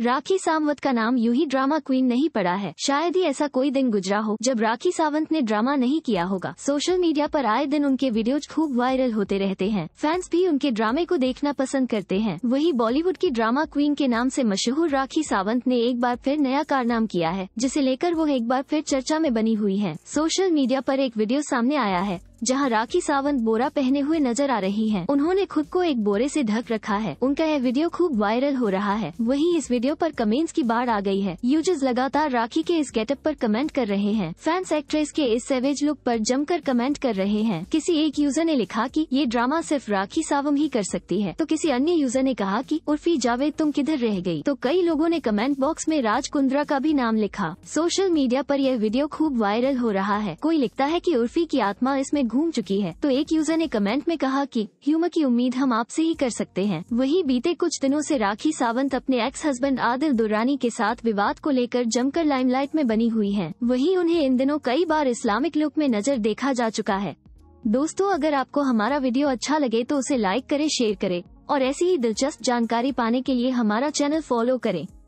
राखी सावंत का नाम यूं ही ड्रामा क्वीन नहीं पड़ा है शायद ही ऐसा कोई दिन गुजरा हो जब राखी सावंत ने ड्रामा नहीं किया होगा सोशल मीडिया पर आए दिन उनके वीडियोज खूब वायरल होते रहते हैं फैंस भी उनके ड्रामे को देखना पसंद करते हैं वही बॉलीवुड की ड्रामा क्वीन के नाम ऐसी मशहूर राखी सावंत ने एक बार फिर नया कारनाम किया है जिसे लेकर वो एक बार फिर चर्चा में बनी हुई है सोशल मीडिया आरोप एक वीडियो सामने आया है जहां राखी सावंत बोरा पहने हुए नजर आ रही हैं। उन्होंने खुद को एक बोरे से ढक रखा है उनका यह वीडियो खूब वायरल हो रहा है वहीं इस वीडियो पर कमेंट्स की बाढ़ आ गई है यूजर्स लगातार राखी के इस गेटअप पर कमेंट कर रहे हैं फैंस एक्ट्रेस के इस सेवेज लुक पर जमकर कमेंट कर रहे हैं किसी एक यूजर ने लिखा की ये ड्रामा सिर्फ राखी सावंत ही कर सकती है तो किसी अन्य यूजर ने कहा की उर्फी जावेद तुम किधर रह गयी तो कई लोगों ने कमेंट बॉक्स में राज कुंद्रा का भी नाम लिखा सोशल मीडिया आरोप यह वीडियो खूब वायरल हो रहा है कोई लिखता है की उर्फी की आत्मा इसमें घूम चुकी है तो एक यूजर ने कमेंट में कहा कि ह्यूमर की उम्मीद हम आपसे ही कर सकते हैं वही बीते कुछ दिनों से राखी सावंत अपने एक्स हस्बैंड आदिल दुरानी के साथ विवाद को लेकर जमकर लाइमलाइट में बनी हुई है वही उन्हें इन दिनों कई बार इस्लामिक लुक में नजर देखा जा चुका है दोस्तों अगर आपको हमारा वीडियो अच्छा लगे तो उसे लाइक करे शेयर करे और ऐसी ही दिलचस्प जानकारी पाने के लिए हमारा चैनल फॉलो करें